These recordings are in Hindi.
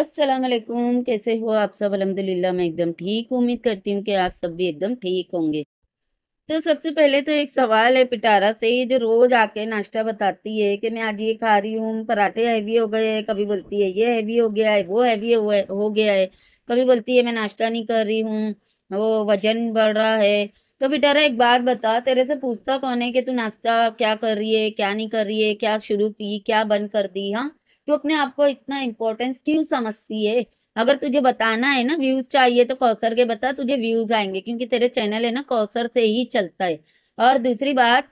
असलम कैसे हो आप सब अलहमदिल्ला मैं एकदम ठीक उम्मीद करती हूँ कि आप सब भी एकदम ठीक होंगे तो सबसे पहले तो एक सवाल है पिटारा से ये जो रोज़ आके नाश्ता बताती है कि मैं आज ये खा रही हूँ पराठे हैवी हो गए हैं कभी बोलती है ये हैवी हो गया है वो हैवी हो गया है कभी बोलती है मैं नाश्ता नहीं कर रही हूँ वो वजन बढ़ रहा है तो पिटारा एक बात बता तेरे से पूछता कौन है कि तू नाश्ता क्या कर रही है क्या नहीं कर रही है क्या शुरू की क्या बंद कर दी हाँ तू अपने आप को इतना इम्पोर्टेंस क्यों समझती है अगर तुझे बताना है ना व्यूज चाहिए तो कौसर के बता तुझे व्यूज आएंगे क्योंकि तेरे चैनल है ना कौसर से ही चलता है और दूसरी बात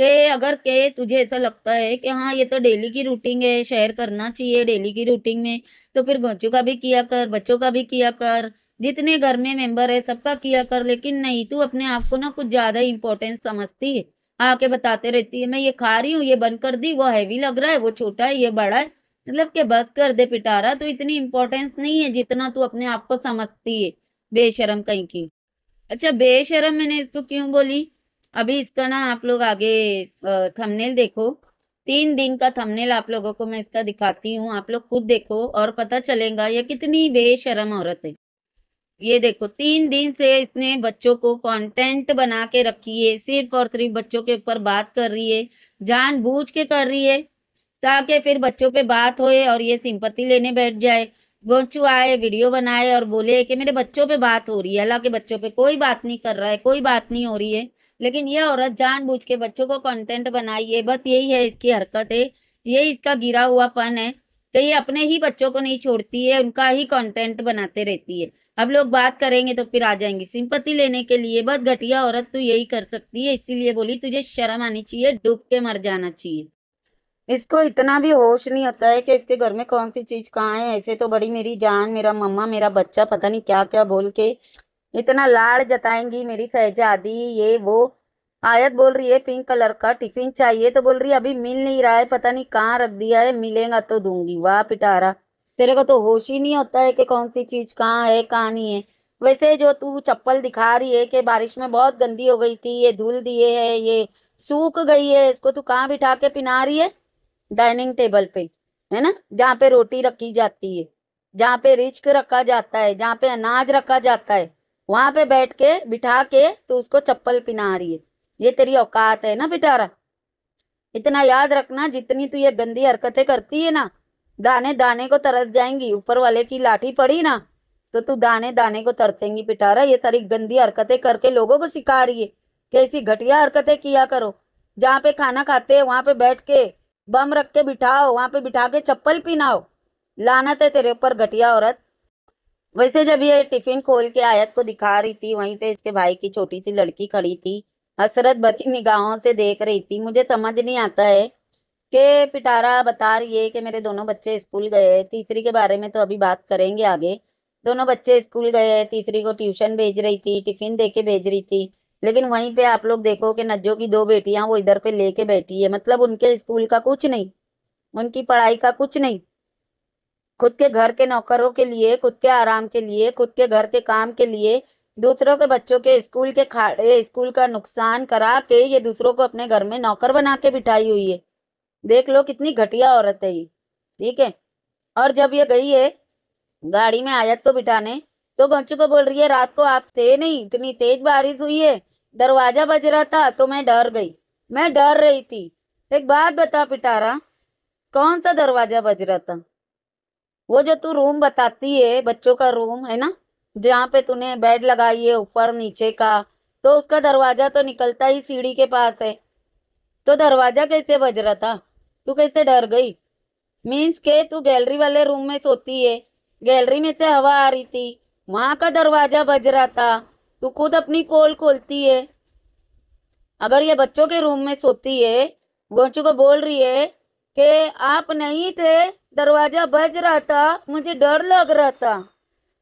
के अगर के तुझे ऐसा लगता है कि हाँ ये तो डेली की रूटीन है शेयर करना चाहिए डेली की रूटीन में तो फिर गोचू का भी किया कर बच्चों का भी किया कर जितने घर में मेंबर है सबका किया कर लेकिन नहीं तू अपने आप को ना कुछ ज़्यादा इंपॉर्टेंस समझती है आके बताते रहती है मैं ये खा रही हूँ ये बंद कर दी वो हैवी लग रहा है वो छोटा है ये बड़ा है मतलब के बस कर दे पिटारा तो इतनी इम्पोर्टेंस नहीं है जितना तू अपने आप को समझती है बेशरम कहीं की अच्छा बेशरम मैंने इसको क्यों बोली अभी इसका ना आप लोग आगे थंबनेल देखो तीन दिन का थंबनेल आप लोगों को मैं इसका दिखाती हूँ आप लोग खुद देखो और पता चलेगा ये कितनी बेशरम औरत है ये देखो तीन दिन से इसने बच्चों को कंटेंट बना के रखी है सिर्फ और सिर्फ बच्चों के ऊपर बात कर रही है बूझ के कर रही है ताकि फिर बच्चों पे बात होए और ये सिंपत्ति लेने बैठ जाए गोचू आए वीडियो बनाए और बोले कि मेरे बच्चों पे बात हो रही है हालांकि बच्चों पे कोई बात नहीं कर रहा है कोई बात नहीं हो रही है लेकिन ये औरत जानबूझ के बच्चों को कंटेंट बनाई है बस यही है इसकी हरकत है यही इसका गिरा हुआ पन है तो ये अपने ही बच्चों को नहीं छोड़ती है उनका ही कॉन्टेंट बनाते रहती है अब लोग बात करेंगे तो फिर आ जाएंगी सिंपत्ति लेने के लिए बस घटिया औरत तू तो यही कर सकती है इसीलिए बोली तुझे शर्म आनी चाहिए डूब के मर जाना चाहिए इसको इतना भी होश नहीं होता है कि इसके घर में कौन सी चीज़ कहाँ है ऐसे तो बड़ी मेरी जान मेरा मम्मा मेरा बच्चा पता नहीं क्या क्या बोल के इतना लाड़ जताएंगी मेरी शहजादी ये वो आयत बोल रही है पिंक कलर का टिफिन चाहिए तो बोल रही है अभी मिल नहीं रहा है पता नहीं कहाँ रख दिया है मिलेगा तो दूंगी वाह पिटारा तेरे को तो होश ही नहीं होता है कि कौन सी चीज़ कहाँ है कहाँ नहीं है वैसे जो तू चप्पल दिखा रही है कि बारिश में बहुत गंदी हो गई थी ये धूल दिए है ये सूख गई है इसको तू कहाँ बिठा के पिना रही है डाइनिंग टेबल पे है ना जहाँ पे रोटी रखी जाती है जहाँ पे रिस्क रखा जाता है जहाँ पे अनाज रखा जाता है वहां पे बैठ के बिठा के तो उसको चप्पल पिना रही है ये तेरी औकात है ना बिटारा इतना याद रखना जितनी तू ये गंदी हरकतें करती है ना दाने दाने को तरस जाएंगी ऊपर वाले की लाठी पड़ी ना तो तू दाने दाने को तरसेंगी पिटारा ये सारी गंदी हरकतें करके लोगों को सिखा रही है कि ऐसी घटिया हरकतें किया करो जहाँ पे खाना खाते हैं वहां पे बैठ के बम रख के बिठाओ वहां पे बिठा के चप्पल पहनाओ लानत है तेरे ऊपर घटिया औरत वैसे जब ये टिफिन खोल के आयत को दिखा रही थी वहीं पे इसके भाई की छोटी सी लड़की खड़ी थी हसरत भरी निगाहों से देख रही थी मुझे समझ नहीं आता है कि पिटारा बता रही है कि मेरे दोनों बच्चे स्कूल गए तीसरी के बारे में तो अभी बात करेंगे आगे दोनों बच्चे स्कूल गए तीसरी को ट्यूशन भेज रही थी टिफिन दे के भेज रही थी लेकिन वहीं पे आप लोग देखो कि नज्जो की दो बेटियां वो इधर पे लेके बैठी है मतलब उनके स्कूल का कुछ नहीं उनकी पढ़ाई का कुछ नहीं खुद के घर के नौकरों के लिए खुद के आराम के लिए खुद के घर के काम के लिए दूसरों के बच्चों के स्कूल के खाड़े स्कूल का नुकसान करा के ये दूसरों को अपने घर में नौकर बना के बिठाई हुई है देख लो कितनी घटिया औरत है ये ठीक है और जब ये गई है गाड़ी में आयत को बिठाने तो बच्चों को बोल रही है रात को आप थे नहीं इतनी तेज बारिश हुई है दरवाजा बज रहा था तो मैं डर गई मैं डर रही थी एक बात बता पिटारा कौन सा दरवाजा बज रहा था वो जो तू रूम बताती है बच्चों का रूम है ना जहाँ पे तूने बेड लगाई है ऊपर नीचे का तो उसका दरवाजा तो निकलता ही सीढ़ी के पास है तो दरवाजा कैसे बज रहा था तू कैसे डर गई मीन्स के तू गैलरी वाले रूम में सोती है गैलरी में से हवा आ रही थी वहाँ का दरवाज़ा बज रहा था तो खुद अपनी पोल खोलती है अगर ये बच्चों के रूम में सोती है गोचू को बोल रही है कि आप नहीं थे दरवाज़ा बज रहा था मुझे डर लग रहा था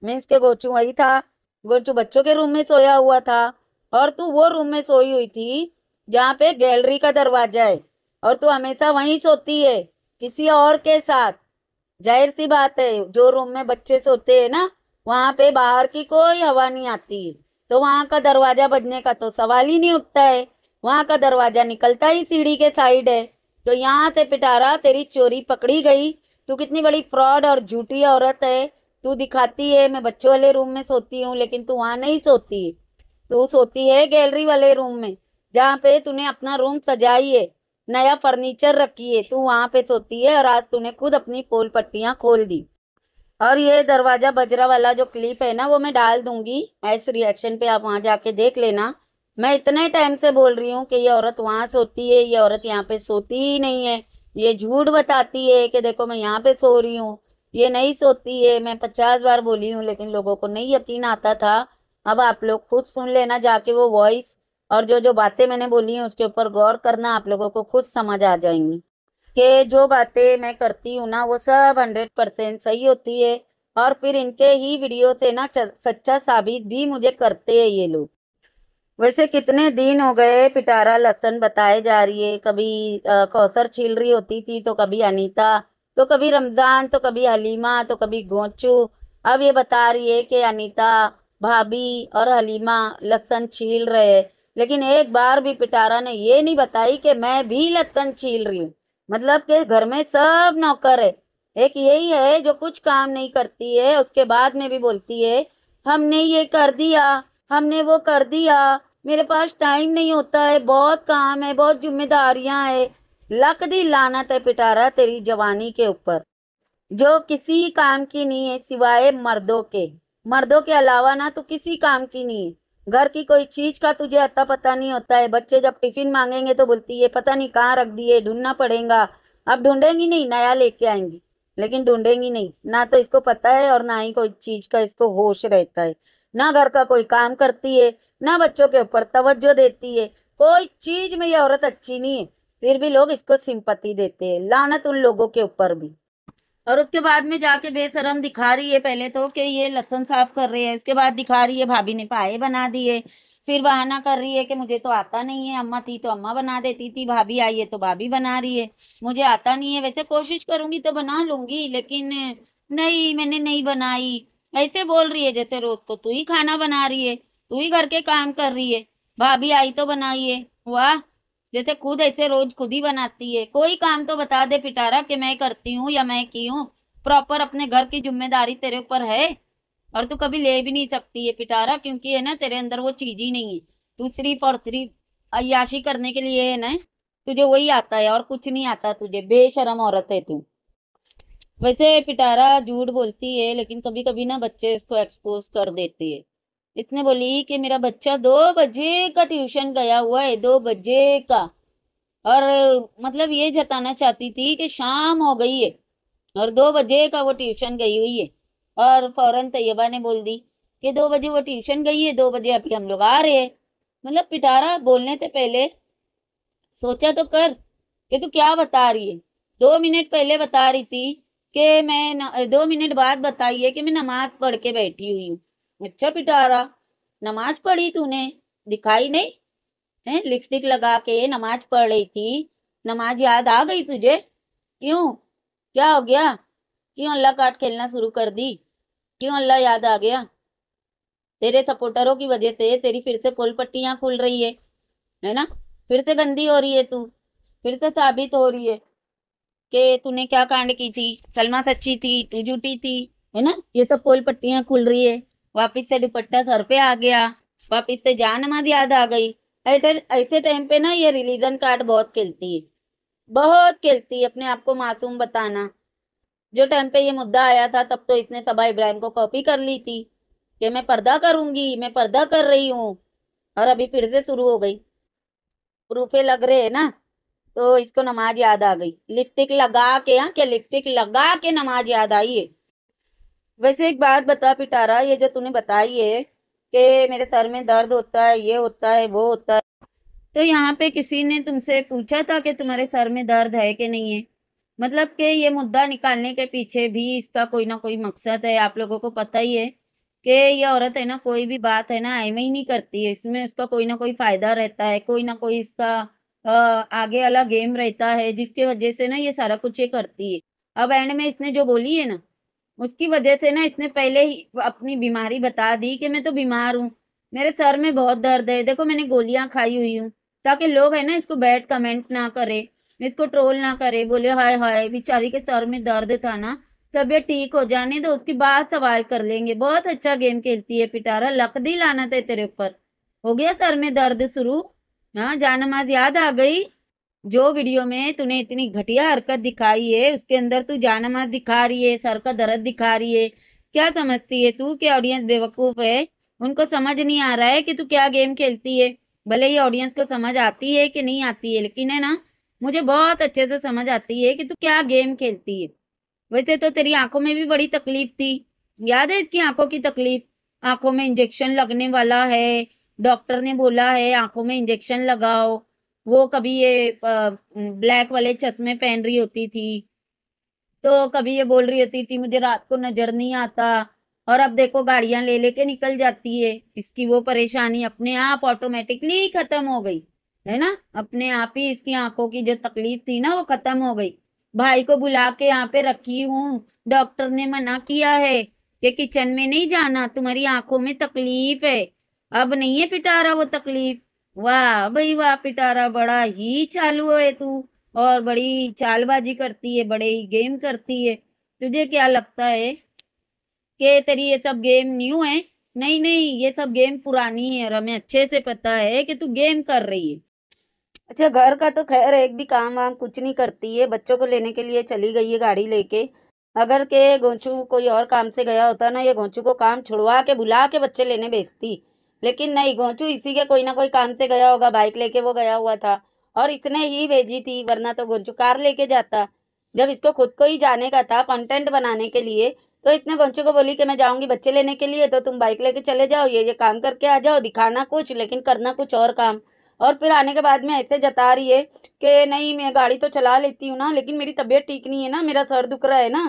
मीन्स के गोचू वही था गोचू बच्चों के रूम में सोया हुआ था और तू वो रूम में सोई हुई थी जहाँ पे गैलरी का दरवाज़ा है और तू हमेशा वहीं सोती है किसी और के साथ जाहिर सी बात है जो रूम में बच्चे सोते हैं ना वहाँ पे बाहर की कोई हवा नहीं आती तो वहाँ का दरवाजा बजने का तो सवाल ही नहीं उठता है वहाँ का दरवाजा निकलता ही सीढ़ी के साइड है तो यहाँ से पिटारा तेरी चोरी पकड़ी गई तू कितनी बड़ी फ्रॉड और झूठी औरत है तू दिखाती है मैं बच्चों वाले रूम में सोती हूँ लेकिन तू वहाँ नहीं सोती तू सोती है गैलरी वाले रूम में जहाँ पे तूने अपना रूम सजाई है नया फर्नीचर रखी है तू वहाँ पे सोती है और आज तूने खुद अपनी पोल पट्टियाँ खोल दी और ये दरवाज़ा बजरा वाला जो क्लिप है ना वो मैं डाल दूंगी ऐस रिएक्शन पे आप वहाँ जाके देख लेना मैं इतने टाइम से बोल रही हूँ कि ये औरत वहाँ सोती है ये औरत यहाँ पे सोती ही नहीं है ये झूठ बताती है कि देखो मैं यहाँ पे सो रही हूँ ये नहीं सोती है मैं पचास बार बोली हूँ लेकिन लोगों को नहीं यकीन आता था अब आप लोग खुद सुन लेना जाके वो वॉइस और जो जो बातें मैंने बोली हैं उसके ऊपर गौर करना आप लोगों को खुद समझ आ जाएंगी कि जो बातें मैं करती हूँ ना वो सब हंड्रेड परसेंट सही होती है और फिर इनके ही वीडियो से ना सच्चा साबित भी मुझे करते हैं ये लोग वैसे कितने दिन हो गए पिटारा लसन बताए जा रही है कभी कौसर छील रही होती थी तो कभी अनीता तो कभी रमज़ान तो कभी हलीमा तो कभी गोचू अब ये बता रही है कि अनीता भाभी और हलीमा लसन छील रहे लेकिन एक बार भी पिटारा ने ये नहीं बताई कि मैं भी लसन छील रही हूँ मतलब के घर में सब नौकर है एक यही है जो कुछ काम नहीं करती है उसके बाद में भी बोलती है हमने ये कर दिया हमने वो कर दिया मेरे पास टाइम नहीं होता है बहुत काम है बहुत जिम्मेदारियां है लक दी लानत है पिटारा तेरी जवानी के ऊपर जो किसी काम की नहीं है सिवाय मर्दों के मर्दों के अलावा ना तो किसी काम की नहीं है घर की कोई चीज का तुझे अता पता नहीं होता है बच्चे जब टिफिन मांगेंगे तो बोलती है पता नहीं कहाँ रख दिए ढूंढना पड़ेगा अब ढूंढेंगी नहीं नया लेके आएंगी लेकिन ढूंढेंगी नहीं ना तो इसको पता है और ना ही कोई चीज का इसको होश रहता है ना घर का कोई काम करती है ना बच्चों के ऊपर तवज्जो देती है कोई चीज में ये औरत अच्छी नहीं है फिर भी लोग इसको सिंपत्ति देते हैं लानत उन लोगों के ऊपर भी और उसके बाद में जाके बेसरम दिखा रही है पहले तो कि ये लहसन साफ कर रही है इसके बाद दिखा रही है भाभी ने पाए बना दिए फिर बहाना कर रही है कि मुझे तो आता नहीं है अम्मा थी तो अम्मा बना देती थी भाभी आई है तो भाभी बना रही है मुझे आता नहीं है वैसे कोशिश करूंगी तो बना लूंगी लेकिन नहीं मैंने नहीं बनाई ऐसे बोल रही है जैसे रोज तो तू ही खाना बना रही है तू ही घर के काम कर रही है भाभी आई तो बनाइए वाह जैसे खुद ऐसे रोज खुद ही बनाती है कोई काम तो बता दे पिटारा कि मैं करती हूँ या मैं की हूँ प्रॉपर अपने घर की जिम्मेदारी तेरे ऊपर है और तू कभी ले भी नहीं सकती है पिटारा क्योंकि है ना तेरे अंदर वो चीज ही नहीं है तू सिर्फ और सिर्फ अयाशी करने के लिए है ना तुझे वही आता है और कुछ नहीं आता तुझे बेशरम औरत है तू वैसे पिटारा झूठ बोलती है लेकिन कभी कभी ना बच्चे इसको एक्सपोज कर देती है इसने बोली कि मेरा बच्चा दो बजे का ट्यूशन गया हुआ है दो बजे का और मतलब ये जताना चाहती थी कि शाम हो गई है और दो बजे का वो ट्यूशन गई हुई है और फौरन तैयबा ने बोल दी कि दो बजे वो ट्यूशन गई है दो बजे अभी हम लोग आ रहे हैं मतलब पिटारा बोलने से पहले सोचा तो कर कि तू क्या बता रही है दो मिनट पहले बता रही थी कि मैं न, दो मिनट बाद बताइए कि मैं नमाज पढ़ के बैठी हुई हूँ अच्छा पिटारा नमाज पढ़ी तूने दिखाई नहीं है लिपस्टिक लगा के नमाज पढ़ रही थी नमाज याद आ गई तुझे क्यों क्या हो गया क्यों अल्लाह काट खेलना शुरू कर दी क्यों अल्लाह याद आ गया तेरे सपोर्टरों की वजह से तेरी फिर से पोल पट्टियाँ खुल रही है है ना फिर से गंदी हो रही है तू फिर से साबित हो रही है कि तूने क्या कांड की थी सलमा सच्ची थी तू झूठी थी है ना ये सब पोल पट्टियाँ खुल रही है वापिस से दुपट्टा सर पे आ गया वापिस से जान नमाज याद आ गई ऐसे ऐसे टाइम पे ना ये रिलीजन कार्ड बहुत खेलती है बहुत खेलती है अपने आप को मासूम बताना जो टाइम पे ये मुद्दा आया था तब तो इसने सबा इब्राहिम को कॉपी कर ली थी कि मैं पर्दा करूंगी मैं पर्दा कर रही हूँ और अभी फिर से शुरू हो गई प्रूफे लग रहे हैं ना तो इसको नमाज याद आ गई लिपस्टिक लगा के यहाँ क्या लिपस्टिक लगा के नमाज याद आई है वैसे एक बात बता पिटारा ये जो तूने बताई है कि मेरे सर में दर्द होता है ये होता है वो होता है तो यहाँ पे किसी ने तुमसे पूछा था कि तुम्हारे सर में दर्द है कि नहीं है मतलब कि ये मुद्दा निकालने के पीछे भी इसका कोई ना कोई मकसद है आप लोगों को पता ही है कि ये औरत है ना कोई भी बात है ना में ही नहीं करती है इसमें उसका कोई ना कोई फ़ायदा रहता है कोई ना कोई इसका आगे वाला गेम रहता है जिसके वजह से ना ये सारा कुछ ये करती है अब एंड में इसने जो बोली है ना उसकी वजह से ना इसने पहले ही अपनी बीमारी बता दी कि मैं तो बीमार हूँ मेरे सर में बहुत दर्द है देखो मैंने गोलियाँ खाई हुई हूँ ताकि लोग है ना इसको बैड कमेंट ना करे इसको ट्रोल ना करे बोले हाय हाय बेचारी के सर में दर्द था ना तबियत ठीक हो जाने तो उसकी बाद सवाल कर लेंगे बहुत अच्छा गेम खेलती है पिटारा लकदी लाना था तेरे ऊपर हो गया सर में दर्द शुरू हाँ जानमाज याद आ गई जो वीडियो में तूने इतनी घटिया हरकत दिखाई है उसके अंदर तू जानमाज दिखा रही है सर का दर्द दिखा रही है क्या समझती है तू कि ऑडियंस बेवकूफ़ है उनको समझ नहीं आ रहा है कि तू क्या गेम खेलती है भले ही ऑडियंस को समझ आती है कि नहीं आती है लेकिन है ना मुझे बहुत अच्छे से समझ आती है कि तू क्या गेम खेलती है वैसे तो तेरी आंखों में भी बड़ी तकलीफ थी याद है इसकी आंखों की तकलीफ आंखों में इंजेक्शन लगने वाला है डॉक्टर ने बोला है आंखों में इंजेक्शन लगाओ वो कभी ये ब्लैक वाले चश्मे पहन रही होती थी तो कभी ये बोल रही होती थी मुझे रात को नजर नहीं आता और अब देखो गाड़ियां ले लेके निकल जाती है इसकी वो परेशानी अपने आप ऑटोमेटिकली खत्म हो गई है ना अपने आप ही इसकी आंखों की जो तकलीफ थी ना वो खत्म हो गई भाई को बुला के यहाँ पे रखी हूँ डॉक्टर ने मना किया है कि किचन में नहीं जाना तुम्हारी आंखों में तकलीफ है अब नहीं है पिटारा वो तकलीफ वाह भाई वाह पिटारा बड़ा ही चालू है तू और बड़ी चालबाजी करती है बड़े ही गेम करती है तुझे क्या लगता है कि तेरी ये सब गेम न्यू है नहीं नहीं ये सब गेम पुरानी है और हमें अच्छे से पता है कि तू गेम कर रही है अच्छा घर का तो खैर एक भी काम वाम कुछ नहीं करती है बच्चों को लेने के लिए चली गई है गाड़ी लेके अगर के गोंचू कोई और काम से गया होता ना ये गोंचू को काम छुड़वा के बुला के बच्चे लेने भेजती लेकिन नहीं गोंचू इसी के कोई ना कोई काम से गया होगा बाइक लेके वो गया हुआ था और इसने ही भेजी थी वरना तो गोंचू कार लेके जाता जब इसको खुद को ही जाने का था कंटेंट बनाने के लिए तो इतने गोंचू को बोली कि मैं जाऊंगी बच्चे लेने के लिए तो तुम बाइक लेके चले जाओ ये ये काम करके आ जाओ दिखाना कुछ लेकिन करना कुछ और काम और फिर आने के बाद में ऐसे जता रही है कि नहीं मैं गाड़ी तो चला लेती हूँ ना लेकिन मेरी तबीयत ठीक नहीं है ना मेरा सर दुख रहा है ना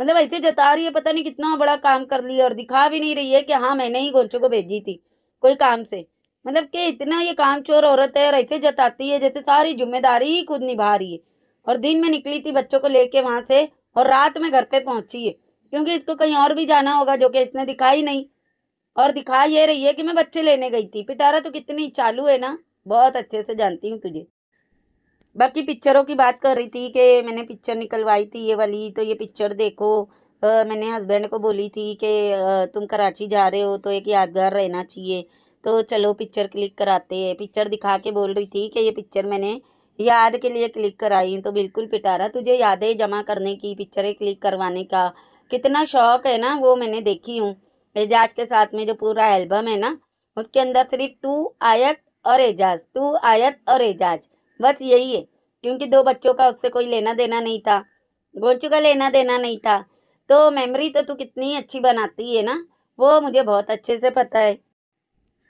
मतलब ऐसे जता रही है पता नहीं कितना बड़ा काम कर लिया और दिखा भी नहीं रही है कि हाँ मैंने ही गोंचू को भेजी थी कोई काम से मतलब कि इतना ये काम चोर औरत है और ऐसे जताती है जैसे सारी जिम्मेदारी ही खुद निभा रही है और दिन में निकली थी बच्चों को लेके वहाँ से और रात में घर पे पहुँची है क्योंकि इसको कहीं और भी जाना होगा जो कि इसने दिखाई नहीं और दिखा ये रही है कि मैं बच्चे लेने गई थी पिटारा तो कितनी चालू है ना बहुत अच्छे से जानती हूँ तुझे बाकी पिक्चरों की बात कर रही थी कि मैंने पिक्चर निकलवाई थी ये वाली तो ये पिक्चर देखो मैंने हस्बैंड को बोली थी कि तुम कराची जा रहे हो तो एक यादगार रहना चाहिए तो चलो पिक्चर क्लिक कराते हैं पिक्चर दिखा के बोल रही थी कि ये पिक्चर मैंने याद के लिए क्लिक कराई तो बिल्कुल पिटारा तुझे यादें जमा करने की पिक्चरें क्लिक करवाने का कितना शौक है ना वो मैंने देखी हूँ एजाज के साथ में जो पूरा एल्बम है ना उसके अंदर सिर्फ तू आयत और एजाज तू आयत और एजाज बस यही है क्योंकि दो बच्चों का उससे कोई लेना देना नहीं था बोल चुका लेना देना नहीं था तो मेमोरी तो तू कितनी अच्छी बनाती है ना वो मुझे बहुत अच्छे से पता है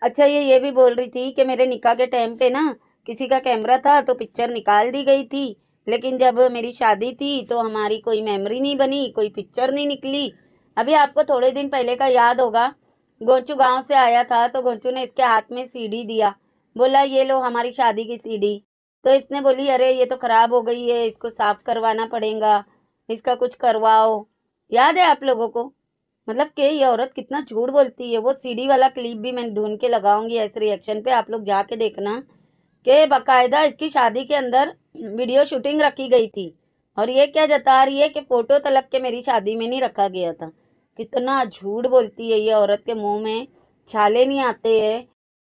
अच्छा ये ये भी बोल रही थी कि मेरे निकाह के टाइम पे ना किसी का कैमरा था तो पिक्चर निकाल दी गई थी लेकिन जब मेरी शादी थी तो हमारी कोई मेमोरी नहीं बनी कोई पिक्चर नहीं निकली अभी आपको थोड़े दिन पहले का याद होगा गोंचू गांव से आया था तो गोंचू ने इसके हाथ में सीडी दिया बोला ये लो हमारी शादी की सीडी तो इसने बोली अरे ये तो ख़राब हो गई है इसको साफ़ करवाना पड़ेगा इसका कुछ करवाओ याद है आप लोगों को मतलब कि ये औरत कितना झूठ बोलती है वो सीढ़ी वाला क्लिप भी मैं ढूंढ के लगाऊंगी ऐसे रिएक्शन पे आप लोग जाके देखना कि बाकायदा इसकी शादी के अंदर वीडियो शूटिंग रखी गई थी और ये क्या जता रही है कि फ़ोटो तलब के मेरी शादी में नहीं रखा गया था कितना झूठ बोलती है ये औरत के मुंह में छाले नहीं आते है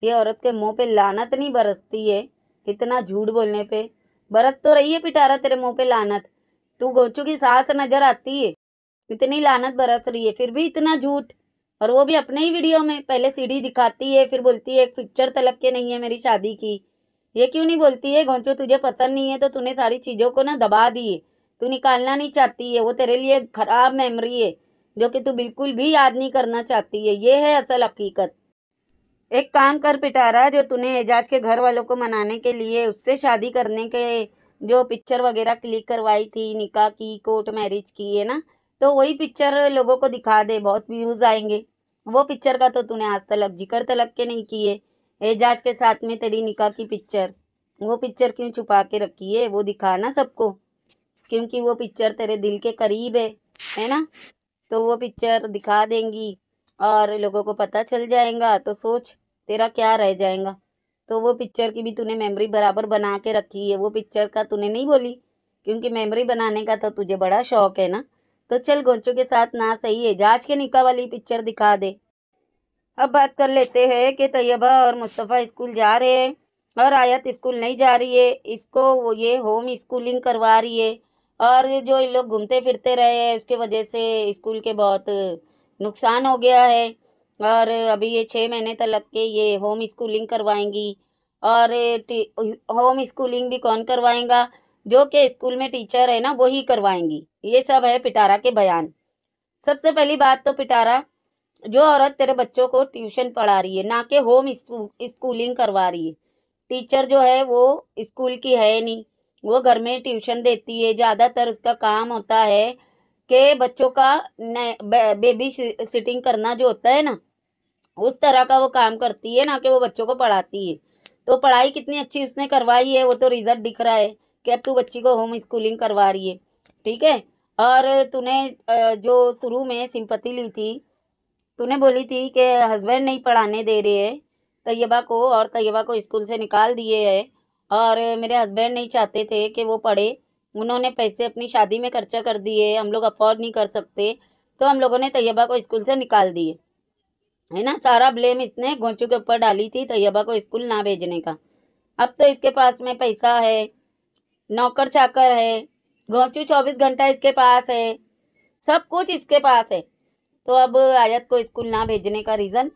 ये औरत के मुंह पे लानत नहीं बरसती है इतना झूठ बोलने पे बरत तो रही है पिटारा तेरे मुंह पे लानत तू गोचू की सास नज़र आती है इतनी लानत बरस रही है फिर भी इतना झूठ और वो भी अपने ही वीडियो में पहले सीढ़ी दिखाती है फिर बोलती है पिक्चर तलक के नहीं है मेरी शादी की ये क्यों नहीं बोलती है घोंचो तुझे पसंद नहीं है तो तूने सारी चीज़ों को ना दबा दिए तू निकालना नहीं चाहती है वो तेरे लिए ख़राब मेमोरी है जो कि तू बिल्कुल भी याद नहीं करना चाहती है ये है असल हकीकत एक काम कर पिटारा जो तूने एजाज के घर वालों को मनाने के लिए उससे शादी करने के जो पिक्चर वगैरह क्लिक करवाई थी निकाह की कोर्ट मैरिज की है ना तो वही पिक्चर लोगों को दिखा दे बहुत व्यूज़ आएंगे वो पिक्चर का तो तूने आज तक जिक्र तलक तो के नहीं किए एजाज के साथ में तेरी निका की पिक्चर वो पिक्चर क्यों छुपा के रखी है वो दिखा ना सबको क्योंकि वो पिक्चर तेरे दिल के करीब है है ना तो वो पिक्चर दिखा देंगी और लोगों को पता चल जाएगा तो सोच तेरा क्या रह जाएगा तो वो पिक्चर की भी तूने मेमोरी बराबर बना के रखी है वो पिक्चर का तूने नहीं बोली क्योंकि मेमोरी बनाने का तो तुझे बड़ा शौक है ना तो चल गोंचो के साथ ना सही है जाज के निका वाली पिक्चर दिखा दे अब बात कर लेते हैं कि तैयबा और मुस्तफ़ा स्कूल जा रहे हैं और आयत स्कूल नहीं जा रही है इसको वो ये होम स्कूलिंग करवा रही है और जो इन लोग घूमते फिरते रहे हैं उसके वजह से स्कूल के बहुत नुकसान हो गया है और अभी ये छः महीने तक के ये होम स्कूलिंग करवाएंगी और होम स्कूलिंग भी कौन करवाएगा जो कि स्कूल में टीचर है ना वो ही करवाएंगी ये सब है पिटारा के बयान सबसे पहली बात तो पिटारा जो औरत तेरे बच्चों को ट्यूशन पढ़ा रही है ना कि होम स्कूलिंग करवा रही है टीचर जो है वो स्कूल की है नहीं वो घर में ट्यूशन देती है ज़्यादातर उसका काम होता है कि बच्चों का बेबी सिटिंग करना जो होता है ना उस तरह का वो काम करती है ना कि वो बच्चों को पढ़ाती है तो पढ़ाई कितनी अच्छी उसने करवाई है वो तो रिज़ल्ट दिख रहा है कि अब तू बच्ची को होम स्कूलिंग करवा रही है ठीक है और तूने जो शुरू में सिंपत्ति ली थी तूने बोली थी कि हस्बैंड नहीं पढ़ाने दे रहे है तैयबा को और तैयबा को स्कूल से निकाल दिए है और मेरे हस्बैंड नहीं चाहते थे कि वो पढ़े उन्होंने पैसे अपनी शादी में खर्चा कर दिए हम लोग अफोर्ड नहीं कर सकते तो हम लोगों ने तैयबा को स्कूल से निकाल दिए है ना सारा ब्लेम इसने घोंचू के ऊपर डाली थी तैयबा को स्कूल ना भेजने का अब तो इसके पास में पैसा है नौकर चाकर है गौचू चौबीस घंटा इसके पास है सब कुछ इसके पास है तो अब आयत को स्कूल ना भेजने का रीज़न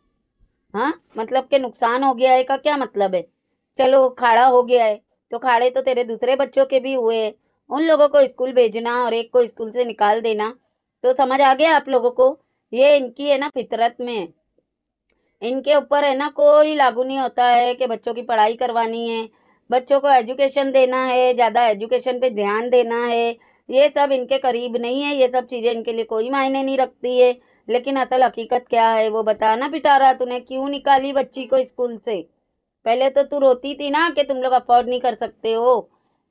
हाँ मतलब के नुकसान हो गया है का क्या मतलब है चलो खाड़ा हो गया है तो खाड़े तो तेरे दूसरे बच्चों के भी हुए हैं उन लोगों को स्कूल भेजना और एक को स्कूल से निकाल देना तो समझ आ गया आप लोगों को ये इनकी है ना फितरत में है इनके ऊपर है ना कोई लागू नहीं होता है कि बच्चों की पढ़ाई करवानी है बच्चों को एजुकेशन देना है ज़्यादा एजुकेशन पे ध्यान देना है ये सब इनके करीब नहीं है ये सब चीज़ें इनके लिए कोई मायने नहीं रखती है लेकिन असल हकीकत क्या है वो बताना पिटारा तूने क्यों निकाली बच्ची को स्कूल से पहले तो तू रोती थी ना कि तुम लोग अफोर्ड नहीं कर सकते हो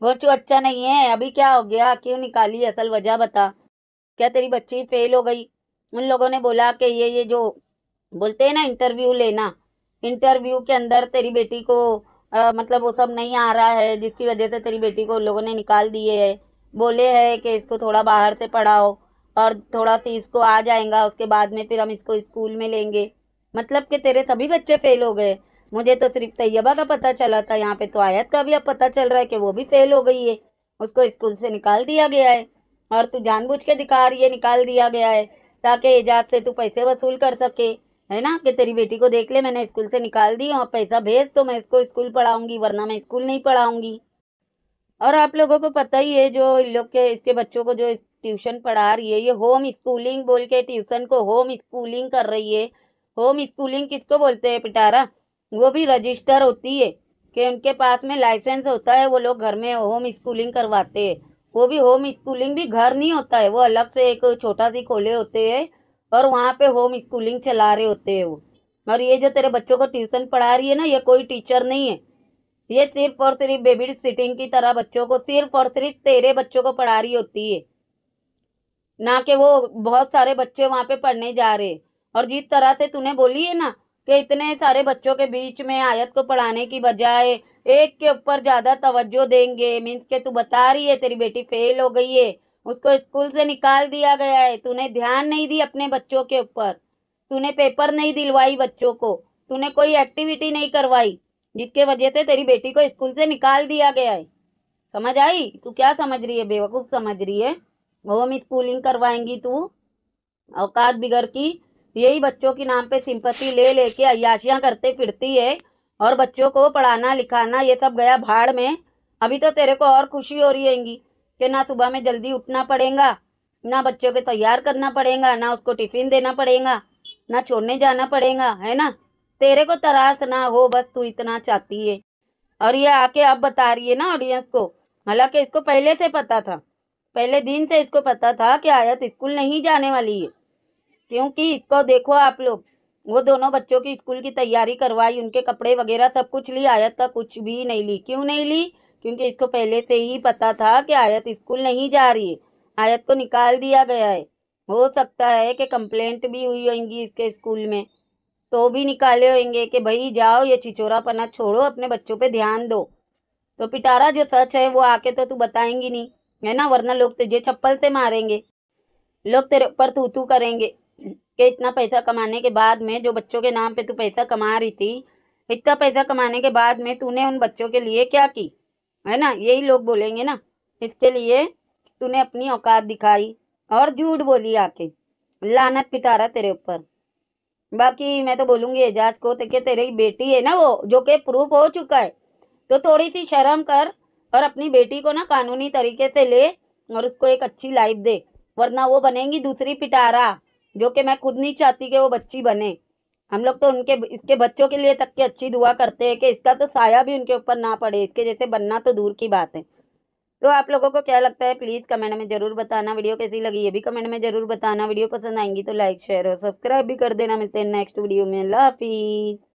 बच्चू तो अच्छा नहीं है अभी क्या हो गया क्यों निकाली असल वजह बता क्या तेरी बच्ची फेल हो गई उन लोगों ने बोला कि ये ये जो बोलते हैं ना इंटरव्यू लेना इंटरव्यू के अंदर तेरी बेटी को आ, मतलब वो सब नहीं आ रहा है जिसकी वजह से तेरी बेटी को लोगों ने निकाल दिए है बोले है कि इसको थोड़ा बाहर से पढ़ाओ और थोड़ा सी इसको आ जाएगा उसके बाद में फिर हम इसको स्कूल में लेंगे मतलब कि तेरे सभी बच्चे फेल हो गए मुझे तो सिर्फ तैयबा का पता चला था यहाँ पे तो आयत का भी अब पता चल रहा है कि वो भी फेल हो गई है उसको स्कूल से निकाल दिया गया है और तू जानबूझ के दिखा रही है निकाल दिया गया है ताकि एजाज से तू पैसे वसूल कर सके है ना कि तेरी बेटी को देख ले मैंने स्कूल से निकाल दी और पैसा भेज तो मैं इसको स्कूल पढ़ाऊँगी वरना मैं स्कूल नहीं पढ़ाऊँगी और आप लोगों को पता ही है जो इन लोग के इसके बच्चों को जो ट्यूशन पढ़ा रही है ये होम स्कूलिंग बोल के ट्यूशन को होम स्कूलिंग कर रही है होम स्कूलिंग किसको बोलते हैं पिटारा वो भी रजिस्टर होती है कि उनके पास में लाइसेंस होता है वो लोग घर में होम स्कूलिंग करवाते हैं वो भी होम स्कूलिंग भी घर नहीं होता है वो अलग से एक छोटा सी खोले होते हैं और वहाँ पे होम स्कूलिंग चला रहे होते हैं वो और ये जो तेरे बच्चों को ट्यूशन पढ़ा रही है ना ये कोई टीचर नहीं है ये सिर्फ और सिर्फ बेबी सिटिंग की तरह बच्चों को सिर्फ और सिर्फ तेरे बच्चों को पढ़ा रही होती है ना कि वो बहुत सारे बच्चे वहाँ पे पढ़ने जा रहे और जिस तरह से तूने बोली है ना कि इतने सारे बच्चों के बीच में आयत को पढ़ाने की बजाय एक के ऊपर ज़्यादा तवज्जो देंगे मीन्स के तू बता रही है तेरी बेटी फेल हो गई है उसको स्कूल से निकाल दिया गया है तूने ध्यान नहीं दी अपने बच्चों के ऊपर तूने पेपर नहीं दिलवाई बच्चों को तूने कोई एक्टिविटी नहीं करवाई जिसके वजह से तेरी बेटी को स्कूल से निकाल दिया गया है समझ आई तू क्या समझ रही है बेवकूफ़ समझ रही है होम स्कूलिंग करवाएंगी तू औकात बिगड़ की यही बच्चों के नाम पे सिंपत्ति ले लेके अयाशियाँ करते फिरती है और बच्चों को पढ़ाना लिखाना ये सब गया भाड़ में अभी तो तेरे को और खुशी हो रही हैंगी कि ना सुबह में जल्दी उठना पड़ेगा ना बच्चों के तैयार करना पड़ेगा ना उसको टिफिन देना पड़ेगा ना छोड़ने जाना पड़ेगा है ना तेरे को तराश ना हो बस तू इतना चाहती है और ये आके अब बता रही है ना ऑडियंस को हालांकि इसको पहले से पता था पहले दिन से इसको पता था कि आयत स्कूल नहीं जाने वाली है क्योंकि इसको देखो आप लोग वो दोनों बच्चों की स्कूल की तैयारी करवाई उनके कपड़े वगैरह सब कुछ ली आयत का कुछ भी नहीं ली क्यों नहीं ली क्योंकि इसको पहले से ही पता था कि आयत स्कूल नहीं जा रही है आयत को निकाल दिया गया है हो सकता है कि कंप्लेंट भी हुई होंगी इसके स्कूल में तो भी निकाले होंगे कि भाई जाओ ये चिचोरापना छोड़ो अपने बच्चों पे ध्यान दो तो पिटारा जो सच है वो आके तो तू बताएंगी नहीं है ना वरना लोग तुझे चप्पल से मारेंगे लोग तेरे ऊपर तू तू करेंगे कि इतना पैसा कमाने के बाद में जो बच्चों के नाम पे तू पैसा कमा रही थी इतना पैसा कमाने के बाद में तूने उन बच्चों के लिए क्या की है ना यही लोग बोलेंगे ना इसके लिए तूने अपनी औकात दिखाई और झूठ बोली आके लानत पिटा रहा तेरे ऊपर बाकी मैं तो बोलूंगी एजाज को तो कि तेरी बेटी है ना वो जो कि प्रूफ हो चुका है तो थोड़ी सी शर्म कर और अपनी बेटी को ना कानूनी तरीके से ले और उसको एक अच्छी लाइफ दे वरना वो बनेगी दूसरी पिटारा जो कि मैं खुद नहीं चाहती कि वो बच्ची बने हम लोग तो उनके इसके बच्चों के लिए तक की अच्छी दुआ करते हैं कि इसका तो साया भी उनके ऊपर ना पड़े इसके जैसे बनना तो दूर की बात है तो आप लोगों को क्या लगता है प्लीज़ कमेंट में ज़रूर बताना वीडियो कैसी लगी ये भी कमेंट में ज़रूर बताना वीडियो पसंद आएंगी तो लाइक शेयर और सब्सक्राइब भी कर देना मिलते हैं नेक्स्ट वीडियो में अल्लाह हाफिज़